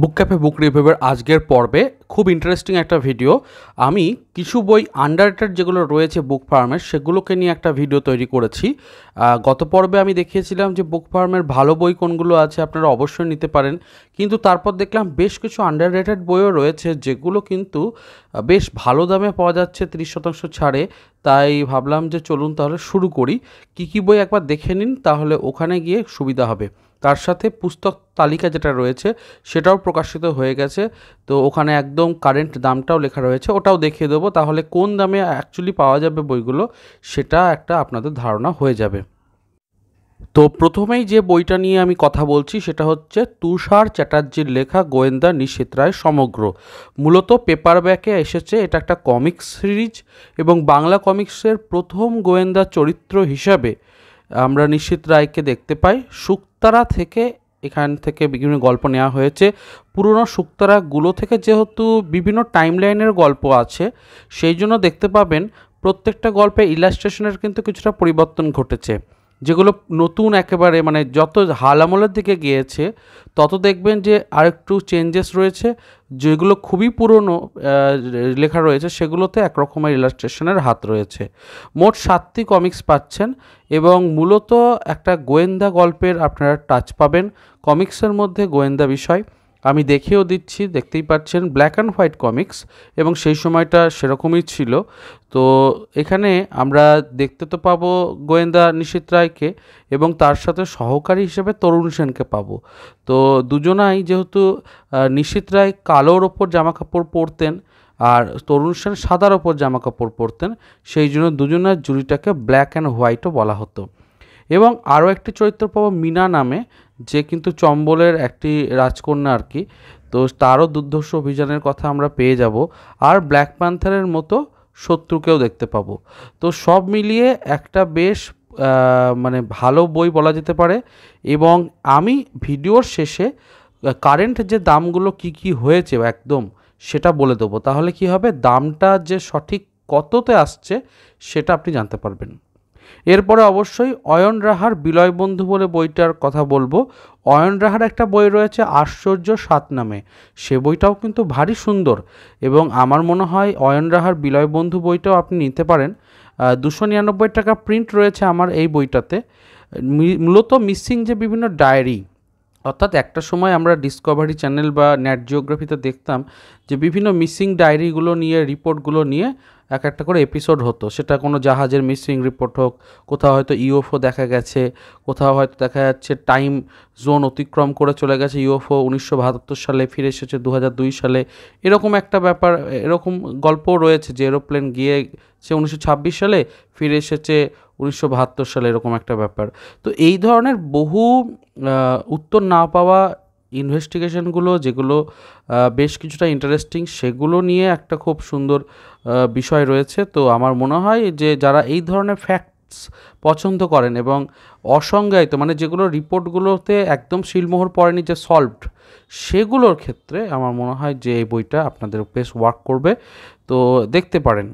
বুক cafe বুক রিভিউয়ের আজকের পর্বে খুব ইন্টারেস্টিং একটা ভিডিও আমি কিছু বই আন্ডাররেটেড যেগুলো রয়েছে বুক ফার্মের সেগুলোকে নিয়ে একটা ভিডিও তৈরি করেছি গত পর্বে আমি দেখিয়েছিলাম যে বুক ফার্মের ভালো বই কোনগুলো আছে আপনারা অবশ্যই নিতে পারেন কিন্তু তারপর দেখলাম বেশ কিছু আন্ডাররেটেড বইও রয়েছে যেগুলো কিন্তু বেশ ভালো দামে পাওয়া যাচ্ছে তিরিশ শতাংশ ছাড়ে তাই ভাবলাম যে চলুন তাহলে শুরু করি কী কী বই একবার দেখে নিন তাহলে ওখানে গিয়ে সুবিধা হবে তার সাথে পুস্তক তালিকা যেটা রয়েছে সেটাও প্রকাশিত হয়ে গেছে তো ওখানে একদম কারেন্ট দামটাও লেখা রয়েছে ওটাও দেখিয়ে দেবো তাহলে কোন দামে অ্যাকচুয়ালি পাওয়া যাবে বইগুলো সেটা একটা আপনাদের ধারণা হয়ে যাবে তো প্রথমেই যে বইটা নিয়ে আমি কথা বলছি সেটা হচ্ছে তুষার চ্যাটার্জির লেখা গোয়েন্দা নিশ্চিত রায় সমগ্র মূলত পেপার ব্যাকে এসেছে এটা একটা কমিক্স সিরিজ এবং বাংলা কমিক্সের প্রথম গোয়েন্দা চরিত্র হিসাবে আমরা নিশ্চিত রায়কে দেখতে পাই শুক্তারা থেকে এখান থেকে বিভিন্ন গল্প নেওয়া হয়েছে পুরনো শুক্তারাগুলো থেকে যেহেতু বিভিন্ন টাইমলাইনের গল্প আছে সেই জন্য দেখতে পাবেন প্রত্যেকটা গল্পে ইলাস্ট্রেশনের কিন্তু কিছুটা পরিবর্তন ঘটেছে যেগুলো নতুন একেবারে মানে যত হাল আমলের দিকে গিয়েছে তত দেখবেন যে আরেকটু চেঞ্জেস রয়েছে যেগুলো খুবই পুরনো লেখা রয়েছে সেগুলোতে একরকমের ইলাস্ট্রেশনের হাত রয়েছে মোট সাতটি কমিক্স পাচ্ছেন এবং মূলত একটা গোয়েন্দা গল্পের আপনারা টাচ পাবেন কমিক্সের মধ্যে গোয়েন্দা বিষয় আমি দেখেও দিচ্ছি দেখতেই পাচ্ছেন ব্ল্যাক অ্যান্ড হোয়াইট কমিক্স এবং সেই সময়টা সেরকমই ছিল তো এখানে আমরা দেখতে তো পাবো গোয়েন্দা নিশিত রায়কে এবং তার সাথে সহকারী হিসেবে তরুণ সেনকে পাবো তো দুজনাই যেহেতু নিশিত রায় কালোর ওপর জামাকাপড় পরতেন আর তরুণ সেন সাদার ওপর জামাকাপড় পরতেন সেই জন্য দুজনের জুড়িটাকে ব্ল্যাক অ্যান্ড হোয়াইটও বলা হতো এবং আরও একটি চরিত্র পাবো মিনা নামে যে কিন্তু চম্বলের একটি রাজকন্যা আর কি তো তারও দুর্ধর্ষ অভিযানের কথা আমরা পেয়ে যাব আর ব্ল্যাক প্যান্থারের মতো শত্রুকেও দেখতে পাবো তো সব মিলিয়ে একটা বেশ মানে ভালো বই বলা যেতে পারে এবং আমি ভিডিওর শেষে কারেন্ট যে দামগুলো কি কি হয়েছে একদম সেটা বলে দেবো তাহলে কি হবে দামটা যে সঠিক কততে আসছে সেটা আপনি জানতে পারবেন এরপরে অবশ্যই অয়ন রাহার বিলয় বন্ধু বলে বইটার কথা বলবো অয়ন রাহার একটা বই রয়েছে আশ্চর্য সাত নামে সে বইটাও কিন্তু ভারী সুন্দর এবং আমার মনে হয় অয়ন রাহার বিলয় বন্ধু বইটাও আপনি নিতে পারেন দুশো নিরানব্বই টাকা প্রিন্ট রয়েছে আমার এই বইটাতে মূলত মিসিং যে বিভিন্ন ডায়েরি অর্থাৎ একটা সময় আমরা ডিসকভারি চ্যানেল বা নেট জিওগ্রাফিতে দেখতাম যে বিভিন্ন মিসিং ডায়েরিগুলো নিয়ে রিপোর্টগুলো নিয়ে এক একটা করে এপিসোড হতো সেটা কোনো জাহাজের মিসিং রিপোর্ট হোক কোথাও হয়তো ইউএফও e দেখা গেছে কোথাও হয়তো দেখা যাচ্ছে টাইম জোন অতিক্রম করে চলে গেছে ইউএফও e উনিশশো বাহাত্তর সালে ফিরে এসেছে দু সালে এরকম একটা ব্যাপার এরকম গল্পও রয়েছে যে এরোপ্লেন গিয়ে সে উনিশশো সালে ফিরে এসেছে উনিশশো সালে এরকম একটা ব্যাপার তো এই ধরনের বহু উত্তর না পাওয়া ইনভেস্টিগেশনগুলো যেগুলো বেশ কিছুটা ইন্টারেস্টিং সেগুলো নিয়ে একটা খুব সুন্দর বিষয় রয়েছে তো আমার মনে হয় যে যারা এই ধরনের ফ্যাক্ট পছন্দ করেন এবং অসংজ্ঞায়িত মানে যেগুলো রিপোর্টগুলোতে একদম শিলমোহর পড়েনি যে সলভড সেগুলোর ক্ষেত্রে আমার মনে হয় যে এই বইটা আপনাদের বেশ ওয়ার্ক করবে তো দেখতে পারেন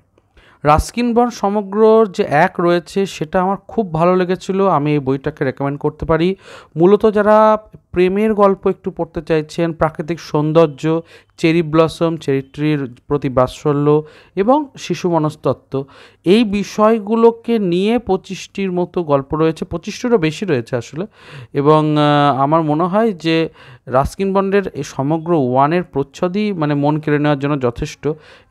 রাস্কিন বন সমগ্র যে এক রয়েছে সেটা আমার খুব ভালো লেগেছিল আমি এই বইটাকে রেকমেন্ড করতে পারি মূলত যারা প্রেমের গল্প একটু পড়তে চাইছেন প্রাকৃতিক সৌন্দর্য চেরি ব্লসম চেরি ট্রির প্রতি বাৎসল্য এবং শিশু মনস্তত্ত্ব এই বিষয়গুলোকে নিয়ে পঁচিশটির মতো গল্প রয়েছে পঁচিশটিরও বেশি রয়েছে আসলে এবং আমার মনে হয় যে রাস্কিন বন্ডের সমগ্র ওয়ানের প্রচ্ছদই মানে মন কেড়ে নেওয়ার জন্য যথেষ্ট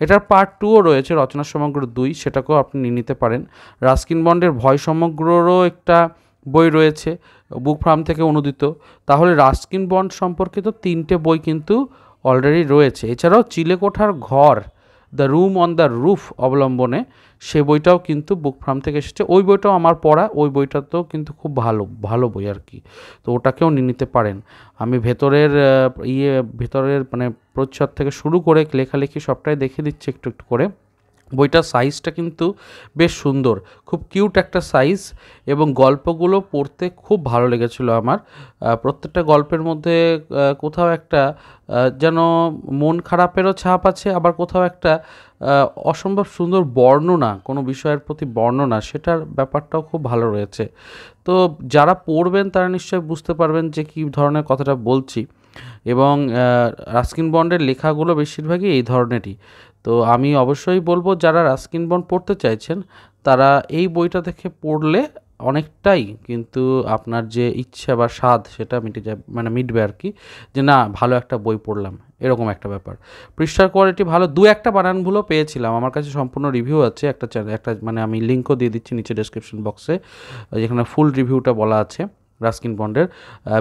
এটার পার্ট টুও রয়েছে রচনা সমগ্র দুই সেটাকেও আপনি নিয়ে নিতে পারেন রাস্কিন বন্ডের ভয় সমগ্ররও একটা বই রয়েছে বুক ফার্ম থেকে অনুদিত তাহলে রাস্কিন বন্ড সম্পর্কিত তিনটে বই কিন্তু অলরেডি রয়েছে এছাড়াও চিলেকোঠার ঘর the room on the roof অবলম্বনে সে বইটাও কিন্তু বুক ফার্ম থেকে এসেছে ওই বইটাও আমার পড়া ওই বইটা তো কিন্তু খুব ভালো ভালো বই আর কি তো ওটাকেও নিয়ে নিতে পারেন আমি ভেতরের ইয়ে ভেতরের মানে প্রচ্ছদ থেকে শুরু করে লেখালেখি সবটাই দেখে দিচ্ছি একটু একটু করে বইটার সাইজটা কিন্তু বেশ সুন্দর খুব কিউট একটা সাইজ এবং গল্পগুলো পড়তে খুব ভালো লেগেছিল আমার প্রত্যেকটা গল্পের মধ্যে কোথাও একটা যেন মন খারাপেরও ছাপ আছে আবার কোথাও একটা অসম্ভব সুন্দর বর্ণনা কোনো বিষয়ের প্রতি বর্ণনা সেটার ব্যাপারটাও খুব ভালো রয়েছে তো যারা পড়বেন তারা নিশ্চয়ই বুঝতে পারবেন যে কী ধরনের কথাটা বলছি এবং রাস্কিন বন্ডের লেখাগুলো বেশিরভাগই এই ধরনেরই তো আমি অবশ্যই বলবো যারা রাস্কিন বন পড়তে চাইছেন তারা এই বইটা থেকে পড়লে অনেকটাই কিন্তু আপনার যে ইচ্ছা বা স্বাদ সেটা মিটে যায় মানে মিটবে আর কি যে না ভালো একটা বই পড়লাম এরকম একটা ব্যাপার পৃষ্ঠার কোয়ালিটি ভালো দু একটা বানানগুলো পেয়েছিলাম আমার কাছে সম্পূর্ণ রিভিউ আছে একটা চ্যানেল একটা মানে আমি লিঙ্কও দিয়ে দিচ্ছি নিচে ডেসক্রিপশন বক্সে যেখানে ফুল রিভিউটা বলা আছে রাস্কিন বন্ডের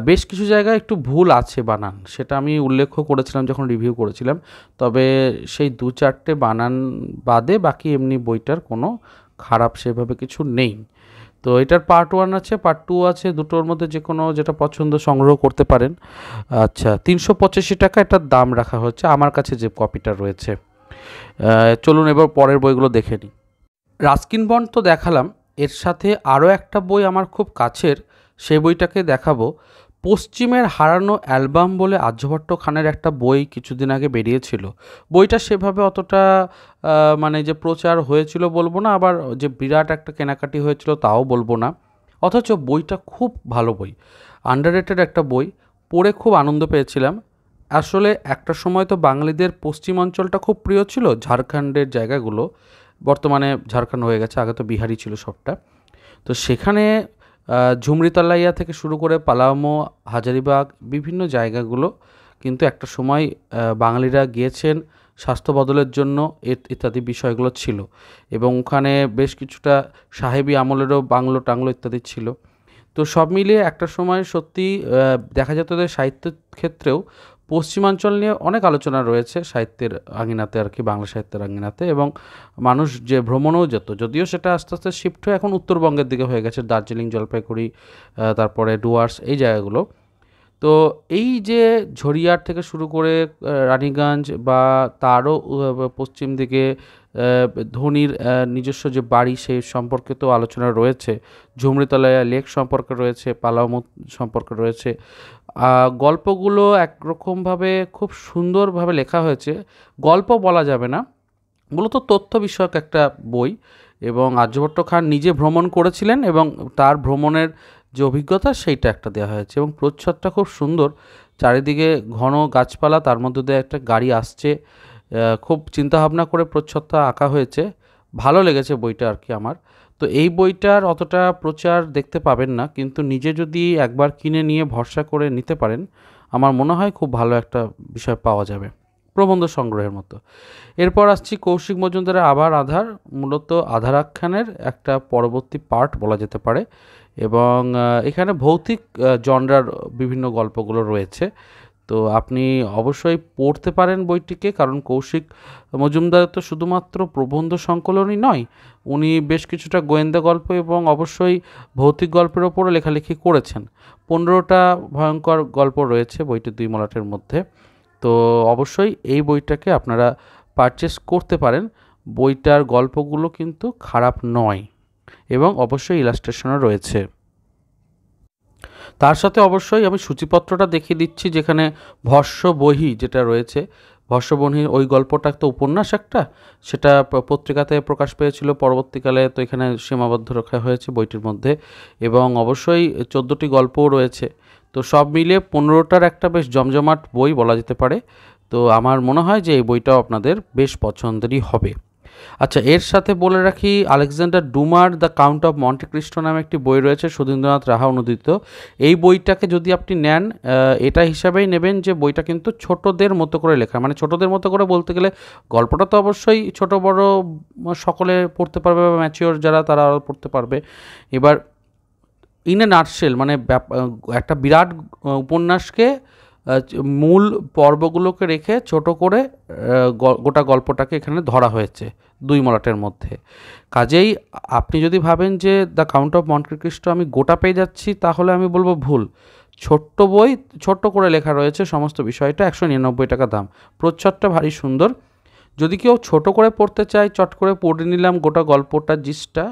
বেশ কিছু জায়গায় একটু ভুল আছে বানান সেটা আমি উল্লেখ করেছিলাম যখন রিভিউ করেছিলাম তবে সেই দু চারটে বানান বাদে বাকি এমনি বইটার কোনো খারাপ সেভাবে কিছু নেই তো এটার পার্ট ওয়ান আছে পার্ট টু আছে দুটোর মধ্যে যে কোনো যেটা পছন্দ সংগ্রহ করতে পারেন আচ্ছা তিনশো পঁচাশি টাকা এটার দাম রাখা হচ্ছে আমার কাছে যে কপিটা রয়েছে চলুন এবার পরের বইগুলো দেখে নিই রাস্কিন বন্ড তো দেখালাম এর সাথে আরও একটা বই আমার খুব কাছের সেই বইটাকে দেখাবো পশ্চিমের হারানো অ্যালবাম বলে আর্যভট্ট খানের একটা বই কিছুদিন আগে বেরিয়েছিল বইটা সেভাবে অতটা মানে যে প্রচার হয়েছিল বলবো না আবার যে বিরাট একটা কেনাকাটি হয়েছিল তাও বলবো না অথচ বইটা খুব ভালো বই আন্ডারেটেড একটা বই পড়ে খুব আনন্দ পেয়েছিলাম আসলে একটা সময় তো বাঙালিদের পশ্চিমাঞ্চলটা খুব প্রিয় ছিল ঝাড়খণ্ডের জায়গাগুলো বর্তমানে ঝাড়খণ্ড হয়ে গেছে আগে তো বিহারি ছিল সবটা তো সেখানে ঝুমরিতলাইয়া থেকে শুরু করে পালামো হাজারিবাগ বিভিন্ন জায়গাগুলো কিন্তু একটা সময় বাঙালিরা গিয়েছেন স্বাস্থ্য বদলের জন্য ইত্যাদি বিষয়গুলো ছিল এবং ওখানে বেশ কিছুটা সাহেবি আমলেরও বাংলো টাংলো ইত্যাদি ছিল তো সব মিলিয়ে একটা সময় সত্যি দেখা যেত যে সাহিত্য ক্ষেত্রেও পশ্চিমাঞ্চল নিয়ে অনেক আলোচনা রয়েছে সাহিত্যের আঙিনাতে আর কি বাংলা সাহিত্যের আঙিনাতে এবং মানুষ যে ভ্রমণও যেত যদিও সেটা আস্তে আস্তে শিফট হয়ে এখন উত্তরবঙ্গের দিকে হয়ে গেছে দার্জিলিং জলপাইগুড়ি তারপরে ডুয়ার্স এই জায়গাগুলো তো এই যে ঝরিয়ার থেকে শুরু করে রানীগঞ্জ বা তারও পশ্চিম দিকে ধোনির নিজস্ব যে বাড়ি সেই সম্পর্কে তো আলোচনা রয়েছে ঝুমড়িতলায় লেক সম্পর্কে রয়েছে পালামু সম্পর্কে রয়েছে গল্পগুলো একরকমভাবে খুব সুন্দরভাবে লেখা হয়েছে গল্প বলা যাবে না মূলত তথ্য বিষয়ক একটা বই এবং আর্যভট্ট খান নিজে ভ্রমণ করেছিলেন এবং তার ভ্রমণের যে অভিজ্ঞতা সেইটা একটা দেওয়া হয়েছে এবং প্রচ্ছদটা খুব সুন্দর চারিদিকে ঘন গাছপালা তার মধ্যে দিয়ে একটা গাড়ি আসছে খুব চিন্তাভাবনা করে প্রচ্ছদটা আঁকা হয়েছে ভালো লেগেছে বইটা আর কি আমার তো এই বইটার অতটা প্রচার দেখতে পাবেন না কিন্তু নিজে যদি একবার কিনে নিয়ে ভরসা করে নিতে পারেন আমার মনে হয় খুব ভালো একটা বিষয় পাওয়া যাবে প্রবন্ধ সংগ্রহের মতো এরপর আসছি কৌশিক মজুমদারের আবার আধার মূলত আধারাখ্যানের একটা পরবর্তী পার্ট বলা যেতে পারে এবং এখানে ভৌতিক জনরার বিভিন্ন গল্পগুলো রয়েছে তো আপনি অবশ্যই পড়তে পারেন বইটিকে কারণ কৌশিক মজুমদার তো শুধুমাত্র প্রবন্ধ সংকলনই নয় উনি বেশ কিছুটা গোয়েন্দা গল্প এবং অবশ্যই ভৌতিক গল্পের ওপরও লেখালেখি করেছেন পনেরোটা ভয়ঙ্কর গল্প রয়েছে বইটি দুই মলাটের মধ্যে তো অবশ্যই এই বইটাকে আপনারা পারচেস করতে পারেন বইটার গল্পগুলো কিন্তু খারাপ নয় এবং অবশ্যই ইলাস্ট্রেশনও রয়েছে তার সাথে অবশ্যই আমি সূচিপত্রটা দেখিয়ে দিচ্ছি যেখানে ভস্য বহি যেটা রয়েছে বহি ওই গল্পটা তো উপন্যাস একটা সেটা পত্রিকাতে প্রকাশ পেয়েছিল পরবর্তীকালে তো এখানে সীমাবদ্ধ রাখা হয়েছে বইটির মধ্যে এবং অবশ্যই চোদ্দোটি গল্পও রয়েছে তো সব মিলিয়ে পনেরোটার একটা বেশ জমজমাট বই বলা যেতে পারে তো আমার মনে হয় যে এই বইটাও আপনাদের বেশ পছন্দেরই হবে আচ্ছা এর সাথে বলে রাখি আলেকজান্ডার ডুমার দ্য কাউন্ট অফ মন্টেক্রিস্টো নামে একটি বই রয়েছে সুধীন্দ্রনাথ রাহা অনুদিত এই বইটাকে যদি আপনি নেন এটা হিসাবেই নেবেন যে বইটা কিন্তু ছোটদের মতো করে লেখা মানে ছোটদের মতো করে বলতে গেলে গল্পটা তো অবশ্যই ছোট বড় সকলে পড়তে পারবে বা ম্যাচিওর যারা তারা পড়তে পারবে এবার ইন এ নার্সেল মানে একটা বিরাট উপন্যাসকে মূল পর্বগুলোকে রেখে ছোট করে গোটা গল্পটাকে এখানে ধরা হয়েছে দুই মলাটের মধ্যে কাজেই আপনি যদি ভাবেন যে দ্য কাউন্ট অফ মন্টক্রিস্ট আমি গোটা পেয়ে যাচ্ছি তাহলে আমি বলবো ভুল ছোট্ট বই ছোট্ট করে লেখা রয়েছে সমস্ত বিষয়টা একশো নিরানব্বই টাকা দাম প্রচ্ছদটা ভারী সুন্দর যদি কেউ ছোট করে পড়তে চায় চট করে পড়ে নিলাম গোটা গল্পটা জিসটা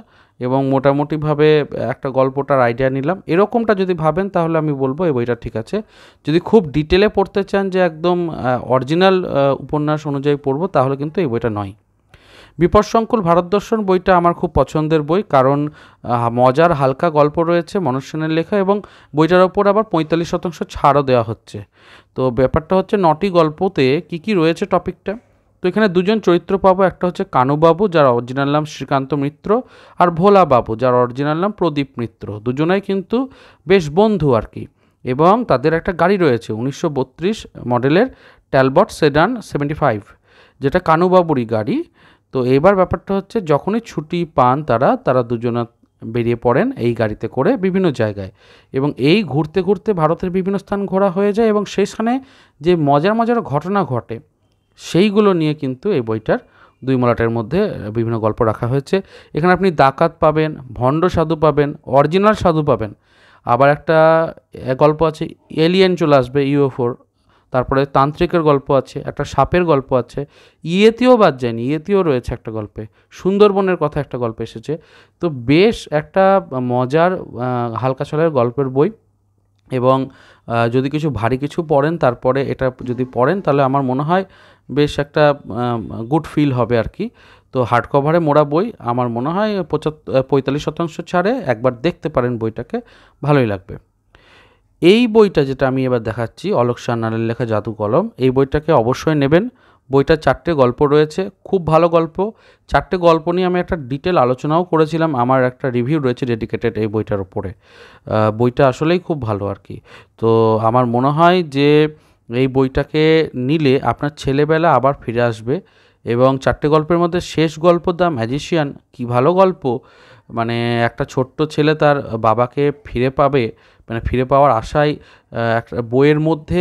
এবং মোটামুটিভাবে একটা গল্পটার আইডিয়া নিলাম এরকমটা যদি ভাবেন তাহলে আমি বলবো এই বইটা ঠিক আছে যদি খুব ডিটেলে পড়তে চান যে একদম অরিজিনাল উপন্যাস অনুযায়ী পড়বো তাহলে কিন্তু এই বইটা নয় বিপদসংকুল ভারতদর্শন বইটা আমার খুব পছন্দের বই কারণ মজার হালকা গল্প রয়েছে মনুষ্যনের লেখা এবং বইটার ওপর আবার পঁয়তাল্লিশ শতাংশ ছাড়ও দেওয়া হচ্ছে তো ব্যাপারটা হচ্ছে নটি গল্পতে কি কি রয়েছে টপিকটা তো এখানে দুজন চরিত্র পাবো একটা হচ্ছে কানুবাবু যার অরিজিনাল নাম শ্রীকান্ত মিত্র আর ভোলাবাবু যার অরিজিনাল নাম প্রদীপ মিত্র দুজনেই কিন্তু বেশ বন্ধু আর কি এবং তাদের একটা গাড়ি রয়েছে উনিশশো মডেলের ট্যালবট সেডান সেভেন্টি ফাইভ যেটা কানুবাবুরই গাড়ি তো এবার ব্যাপারটা হচ্ছে যখনই ছুটি পান তারা তারা দুজনা বেরিয়ে পড়েন এই গাড়িতে করে বিভিন্ন জায়গায় এবং এই ঘুরতে ঘুরতে ভারতের বিভিন্ন স্থান ঘোরা হয়ে যায় এবং সেই স্থানে যে মজার মজার ঘটনা ঘটে সেইগুলো নিয়ে কিন্তু এই বইটার দুই মলাটের মধ্যে বিভিন্ন গল্প রাখা হয়েছে এখানে আপনি ডাকাত পাবেন ভণ্ড সাধু পাবেন অরিজিনাল সাধু পাবেন আবার একটা গল্প আছে এলিয়েন চলে আসবে ইউএফোর তারপরে তান্ত্রিকের গল্প আছে একটা সাপের গল্প আছে ইয়েতেও বাদ যায়নি ইয়েতেও রয়েছে একটা গল্পে সুন্দরবনের কথা একটা গল্প এসেছে তো বেশ একটা মজার হালকা ছলের গল্পের বই এবং যদি কিছু ভারী কিছু পড়েন তারপরে এটা যদি পড়েন তাহলে আমার মনে হয় বেশ একটা গুড ফিল হবে আর কি তো হার্ড কভারে মোড়া বই আমার মনে হয় পঁচাত্তর পঁয়তাল্লিশ শতাংশ ছাড়ে একবার দেখতে পারেন বইটাকে ভালোই লাগবে এই বইটা যেটা আমি এবার দেখাচ্ছি অলোক সান্নালের লেখা জাদু কলম এই বইটাকে অবশ্যই নেবেন বইটা চারটে গল্প রয়েছে খুব ভালো গল্প চারটে গল্প নিয়ে আমি একটা ডিটেল আলোচনাও করেছিলাম আমার একটা রিভিউ রয়েছে ডেডিকেটেড এই বইটার উপরে বইটা আসলেই খুব ভালো আর কি তো আমার মনে হয় যে এই বইটাকে নিলে আপনার ছেলেবেলা আবার ফিরে আসবে এবং চারটে গল্পের মধ্যে শেষ গল্প দ্য ম্যাজিশিয়ান কী ভালো গল্প মানে একটা ছোট্ট ছেলে তার বাবাকে ফিরে পাবে মানে ফিরে পাওয়ার আশায় একটা বইয়ের মধ্যে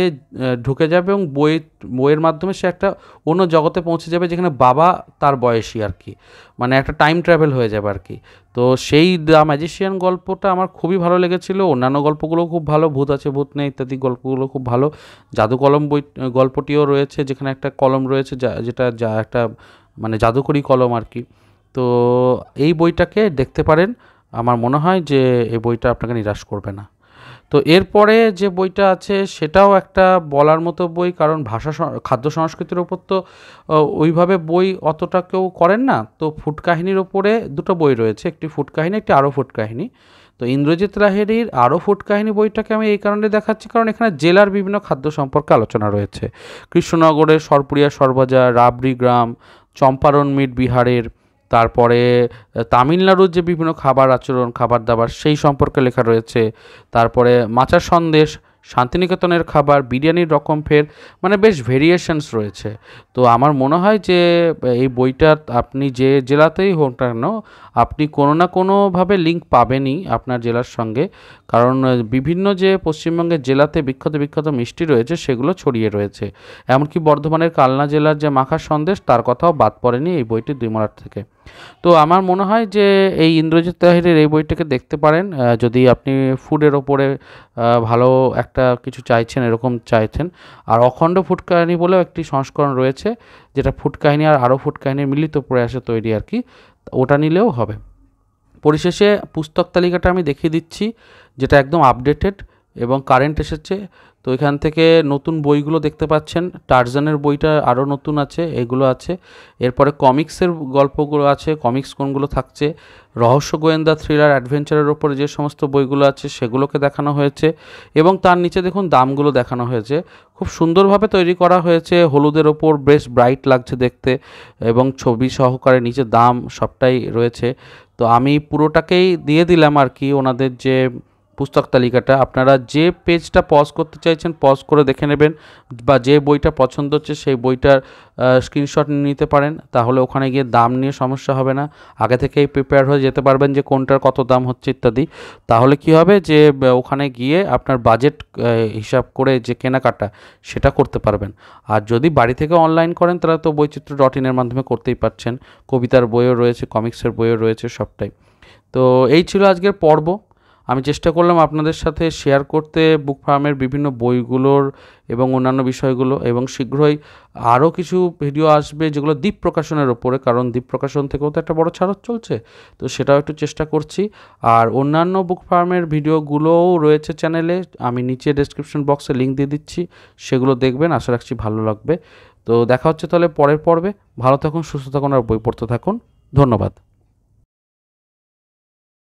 ঢুকে যাবে এবং বইয়ের বইয়ের মাধ্যমে সে একটা অন্য জগতে পৌঁছে যাবে যেখানে বাবা তার বয়সী আর কি মানে একটা টাইম ট্রাভেল হয়ে যাবে আর কি তো সেই দ্য ম্যাজিশিয়ান গল্পটা আমার খুবই ভালো লেগেছিল অন্যান্য গল্পগুলো খুব ভালো ভূত আছে ভূত নেই ইত্যাদি গল্পগুলো খুব ভালো জাদু কলম বই গল্পটিও রয়েছে যেখানে একটা কলম রয়েছে যা যেটা যা একটা মানে জাদুকরি কলম আর কি তো এই বইটাকে দেখতে পারেন আমার মনে হয় যে এই বইটা আপনাকে নিরাশ করবে না তো এরপরে যে বইটা আছে সেটাও একটা বলার মতো বই কারণ ভাষা খাদ্য সংস্কৃতির ওপর তো ওইভাবে বই অতটা কেউ করেন না তো ফুট কাহিনীর ওপরে দুটো বই রয়েছে একটি ফুট কাহিনী একটি আরও ফুট কাহিনী তো ইন্দ্রজিৎ লাহিড়ির আরও ফুট কাহিনী বইটাকে আমি এই কারণে দেখাচ্ছি কারণ এখানে জেলার বিভিন্ন খাদ্য সম্পর্কে আলোচনা রয়েছে কৃষ্ণনগরের সরপুরিয়া সরবাজার রাবড়ি গ্রাম চম্পারণ মিট বিহারের তারপরে তামিলনাড়ুর যে বিভিন্ন খাবার আচরণ খাবার দাবার সেই সম্পর্কে লেখা রয়েছে তারপরে মাচার সন্দেশ শান্তিনিকেতনের খাবার বিরিয়ানির রকম ফের মানে বেশ ভেরিয়েশনস রয়েছে তো আমার মনে হয় যে এই বইটা আপনি যে জেলাতেই হোক না কেন আপনি কোনো না কোনোভাবে লিঙ্ক পাবেনই আপনার জেলার সঙ্গে কারণ বিভিন্ন যে পশ্চিমবঙ্গের জেলাতে বিখ্যাত বিখ্যাত মিষ্টি রয়েছে সেগুলো ছড়িয়ে রয়েছে এমনকি বর্ধমানের কালনা জেলার যে মাখা সন্দেশ তার কথাও বাদ পড়েনি এই বইটি দুই দুইমরার থেকে তো আমার মনে হয় যে এই ইন্দ্রজিৎ তাহিরের এই বইটাকে দেখতে পারেন যদি আপনি ফুডের ওপরে ভালো একটা কিছু চাইছেন এরকম চাইছেন আর অখণ্ড ফুড কাহিনী বলেও একটি সংস্করণ রয়েছে যেটা ফুড কাহিনী আর আরও ফুড কাহিনীর মিলিত প্রয়াসে তৈরি আর কি ওটা নিলেও হবে পরিশেষে পুস্তক তালিকাটা আমি দেখিয়ে দিচ্ছি যেটা একদম আপডেটেড এবং কারেন্ট এসেছে তো এখান থেকে নতুন বইগুলো দেখতে পাচ্ছেন টার্জানের বইটা আরও নতুন আছে এগুলো আছে এরপরে কমিক্সের গল্পগুলো আছে কমিক্স কোনগুলো থাকছে রহস্য গোয়েন্দা থ্রিলার অ্যাডভেঞ্চারের ওপরে যে সমস্ত বইগুলো আছে সেগুলোকে দেখানো হয়েছে এবং তার নিচে দেখুন দামগুলো দেখানো হয়েছে খুব সুন্দরভাবে তৈরি করা হয়েছে হলুদের ওপর বেশ ব্রাইট লাগছে দেখতে এবং ছবি সহকারে নিচে দাম সবটাই রয়েছে তো আমি পুরোটাকেই দিয়ে দিলাম আর কি ওনাদের যে পুস্তক তালিকাটা আপনারা যে পেজটা পজ করতে চাইছেন পজ করে দেখে নেবেন বা যে বইটা পছন্দ হচ্ছে সেই বইটার স্ক্রিনশট নিতে পারেন তাহলে ওখানে গিয়ে দাম নিয়ে সমস্যা হবে না আগে থেকেই প্রিপেয়ার হয়ে যেতে পারবেন যে কোনটার কত দাম হচ্ছে ইত্যাদি তাহলে কি হবে যে ওখানে গিয়ে আপনার বাজেট হিসাব করে যে কেনাকাটা সেটা করতে পারবেন আর যদি বাড়ি থেকে অনলাইন করেন তাহলে তো বৈচিত্র ডট ইনের মাধ্যমে করতেই পারছেন কবিতার বইও রয়েছে কমিক্সের বইও রয়েছে সবটাই তো এই ছিল আজকের পর্ব আমি চেষ্টা করলাম আপনাদের সাথে শেয়ার করতে বুক ফার্মের বিভিন্ন বইগুলোর এবং অন্যান্য বিষয়গুলো এবং শীঘ্রই আরও কিছু ভিডিও আসবে যেগুলো দ্বীপ প্রকাশনের ওপরে কারণ দ্বীপ প্রকাশন থেকেও তো একটা বড় ছাড়ত চলছে তো সেটাও একটু চেষ্টা করছি আর অন্যান্য বুক ফার্মের ভিডিওগুলোও রয়েছে চ্যানেলে আমি নিচে ডেসক্রিপশন বক্সে লিঙ্ক দিয়ে দিচ্ছি সেগুলো দেখবেন আশা রাখছি ভালো লাগবে তো দেখা হচ্ছে তাহলে পরের পর্বে ভালো থাকুন সুস্থ থাকুন আর বই পড়তে থাকুন ধন্যবাদ